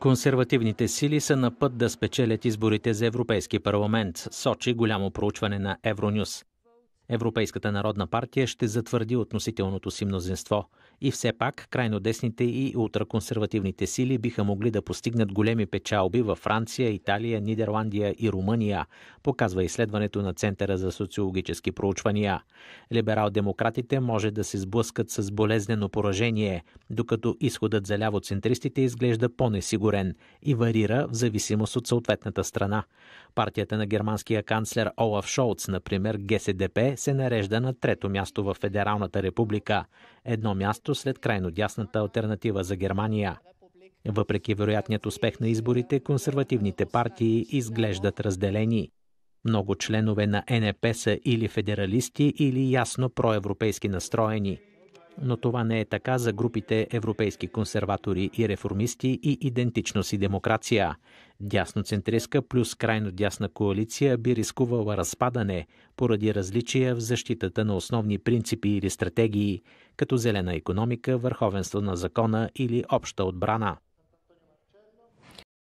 Консервативните сили са на път да спечелят изборите за Европейски парламент, сочи голямо проучване на Евронюс. Европейската народна партия ще затвърди относителното си мнозинство. И все пак, крайно десните и ултраконсервативните сили биха могли да постигнат големи печалби във Франция, Италия, Нидерландия и Румъния, показва изследването на Центъра за социологически проучвания. Либерал-демократите може да се сблъскат с болезнено поражение, докато изходът за лявоцентристите изглежда по-несигурен и варира в зависимост от съответната страна. Партията на германския канцлер Олаф Шолц, например, ГСДП, се нарежда на трето място в Федералната република, едно място след крайно дясната альтернатива за Германия. Въпреки вероятният успех на изборите, консервативните партии изглеждат разделени. Много членове на НП са или федералисти, или ясно проевропейски настроени – но това не е така за групите европейски консерватори и реформисти и идентичност и демокрация. Дясноцентристка плюс крайно дясна коалиция би рискувала разпадане поради различия в защитата на основни принципи или стратегии, като зелена економика, върховенство на закона или обща отбрана.